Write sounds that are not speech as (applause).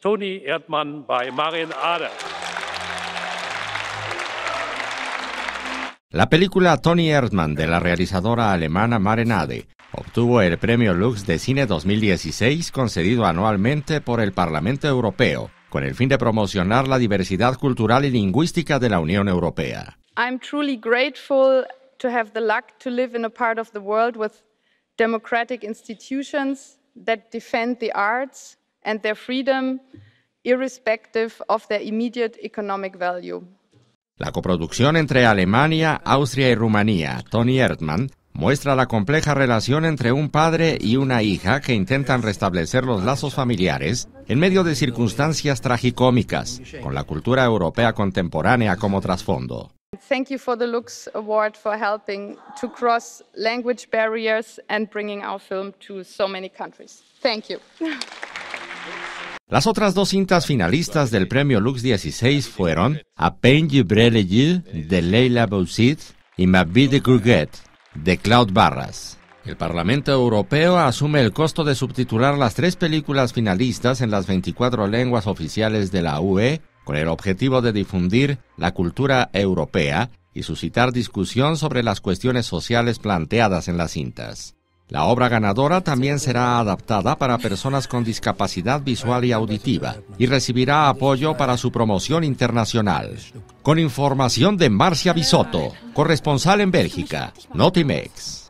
Toni Erdmann La película Tony Erdmann de la realizadora alemana Maren Ade obtuvo el Premio Lux de Cine 2016 concedido anualmente por el Parlamento Europeo con el fin de promocionar la diversidad cultural y lingüística de la Unión Europea. democratic institutions freedom economic La coproducción entre Alemania, Austria y Rumanía, Tony Erdmann, muestra la compleja relación entre un padre y una hija que intentan restablecer los lazos familiares en medio de circunstancias tragicómicas, con la cultura europea contemporánea como trasfondo. Thank you for Lux Award for helping to cross language barriers and bringing our film to so many countries. Thank you. (laughs) Las otras dos cintas finalistas del premio Lux 16 fueron A Pain de Leila Bouzid y Ma de Gourguet de Claude Barras. El Parlamento Europeo asume el costo de subtitular las tres películas finalistas en las 24 lenguas oficiales de la UE con el objetivo de difundir la cultura europea y suscitar discusión sobre las cuestiones sociales planteadas en las cintas. La obra ganadora también será adaptada para personas con discapacidad visual y auditiva y recibirá apoyo para su promoción internacional. Con información de Marcia Bisotto, corresponsal en Bélgica, Notimex.